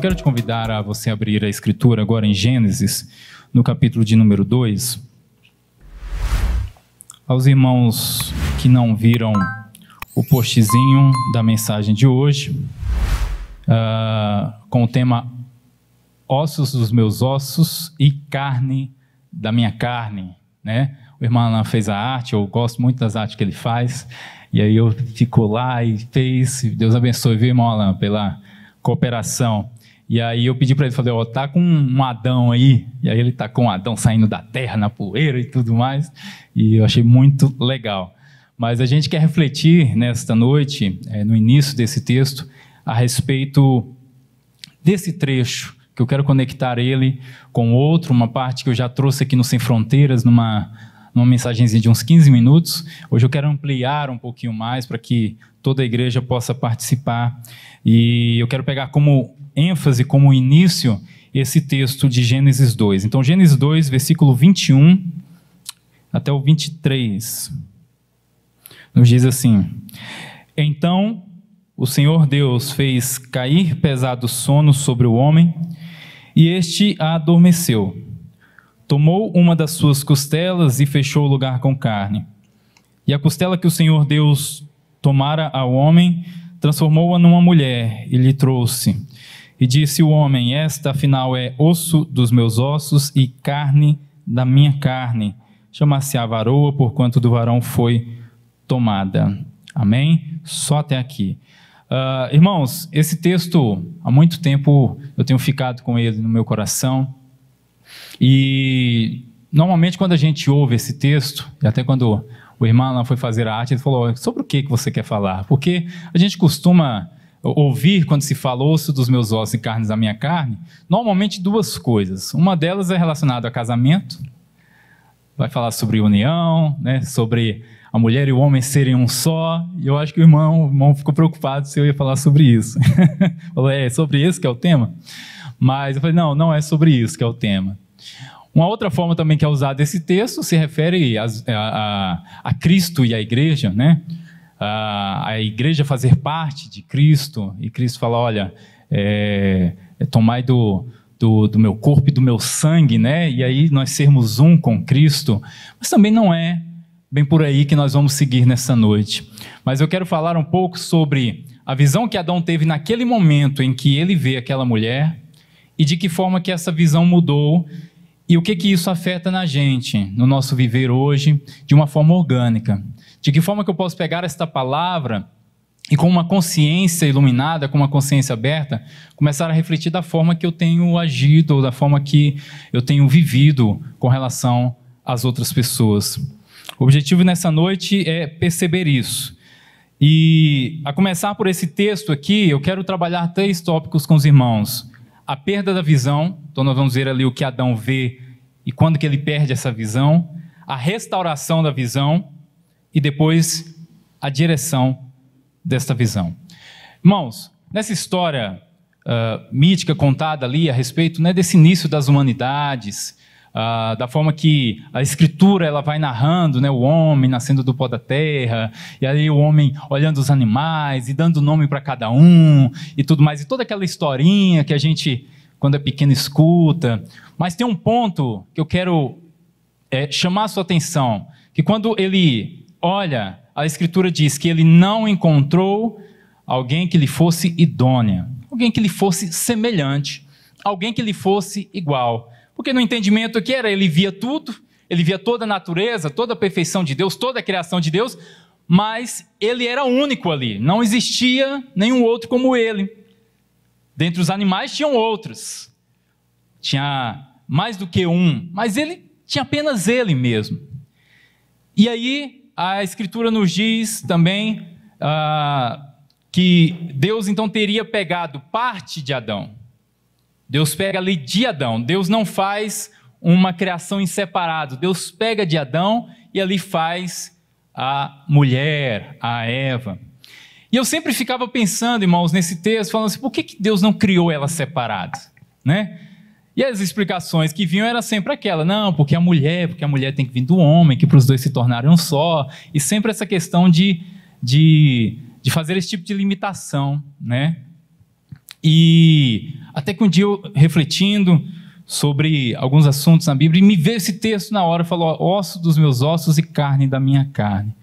Eu quero te convidar a você abrir a escritura agora em Gênesis, no capítulo de número 2. Aos irmãos que não viram o postzinho da mensagem de hoje, uh, com o tema Ossos dos meus ossos e carne da minha carne, né? O irmão Alan fez a arte, eu gosto muito das artes que ele faz, e aí eu fico lá e fez. Deus abençoe, viu, irmão Alan, pela cooperação. E aí eu pedi para ele fazer, ó, tá com um Adão aí. E aí ele tá com um Adão saindo da terra, na poeira e tudo mais. E eu achei muito legal. Mas a gente quer refletir nesta noite, é, no início desse texto, a respeito desse trecho, que eu quero conectar ele com outro, uma parte que eu já trouxe aqui no Sem Fronteiras, numa, numa mensagenzinha de uns 15 minutos. Hoje eu quero ampliar um pouquinho mais para que toda a igreja possa participar. E eu quero pegar como ênfase como início esse texto de Gênesis 2. Então, Gênesis 2, versículo 21 até o 23, nos diz assim: Então o Senhor Deus fez cair pesado sono sobre o homem, e este adormeceu. Tomou uma das suas costelas e fechou o lugar com carne. E a costela que o Senhor Deus tomara ao homem, transformou-a numa mulher e lhe trouxe. E disse o homem: Esta afinal é osso dos meus ossos e carne da minha carne. Chama-se a varoa, porquanto do varão foi tomada. Amém? Só até aqui. Uh, irmãos, esse texto, há muito tempo eu tenho ficado com ele no meu coração. E normalmente quando a gente ouve esse texto, e até quando o irmão lá foi fazer a arte, ele falou: sobre o que, que você quer falar? Porque a gente costuma ouvir quando se fala osso dos meus ossos e carnes da minha carne, normalmente duas coisas. Uma delas é relacionada a casamento, vai falar sobre união, né, sobre a mulher e o homem serem um só. E eu acho que o irmão, o irmão ficou preocupado se eu ia falar sobre isso. Falou, é, é sobre isso que é o tema? Mas eu falei, não, não é sobre isso que é o tema. Uma outra forma também que é usada esse texto se refere a, a, a Cristo e à igreja, né? a igreja fazer parte de Cristo e Cristo falar, olha, é, é tomai do, do, do, meu corpo e do meu sangue, né? E aí nós sermos um com Cristo, mas também não é bem por aí que nós vamos seguir nessa noite. Mas eu quero falar um pouco sobre a visão que Adão teve naquele momento em que ele vê aquela mulher e de que forma que essa visão mudou e o que, que isso afeta na gente, no nosso viver hoje, de uma forma orgânica? De que forma que eu posso pegar esta palavra e com uma consciência iluminada, com uma consciência aberta, começar a refletir da forma que eu tenho agido, ou da forma que eu tenho vivido com relação às outras pessoas. O objetivo nessa noite é perceber isso. E a começar por esse texto aqui, eu quero trabalhar três tópicos com os irmãos a perda da visão, então nós vamos ver ali o que Adão vê e quando que ele perde essa visão, a restauração da visão e depois a direção desta visão. Irmãos, nessa história uh, mítica contada ali a respeito né, desse início das humanidades, ah, da forma que a escritura ela vai narrando, né, o homem nascendo do pó da terra, e aí o homem olhando os animais e dando nome para cada um e tudo mais, e toda aquela historinha que a gente, quando é pequeno, escuta. Mas tem um ponto que eu quero é, chamar a sua atenção, que quando ele olha, a escritura diz que ele não encontrou alguém que lhe fosse idônea, alguém que lhe fosse semelhante, alguém que lhe fosse igual. Porque no entendimento que era, ele via tudo, ele via toda a natureza, toda a perfeição de Deus, toda a criação de Deus, mas ele era único ali, não existia nenhum outro como ele. Dentre os animais tinham outros, tinha mais do que um, mas ele tinha apenas ele mesmo. E aí a Escritura nos diz também ah, que Deus então teria pegado parte de Adão, Deus pega ali de Adão. Deus não faz uma criação em separado. Deus pega de Adão e ali faz a mulher, a Eva. E eu sempre ficava pensando, irmãos, nesse texto, falando assim, por que, que Deus não criou elas separadas? Né? E as explicações que vinham era sempre aquela, não, porque a mulher, porque a mulher tem que vir do homem, que para os dois se tornarem um só, e sempre essa questão de, de, de fazer esse tipo de limitação, né? E até que um dia eu, refletindo sobre alguns assuntos na Bíblia, e me veio esse texto na hora, falou: osso dos meus ossos e carne da minha carne.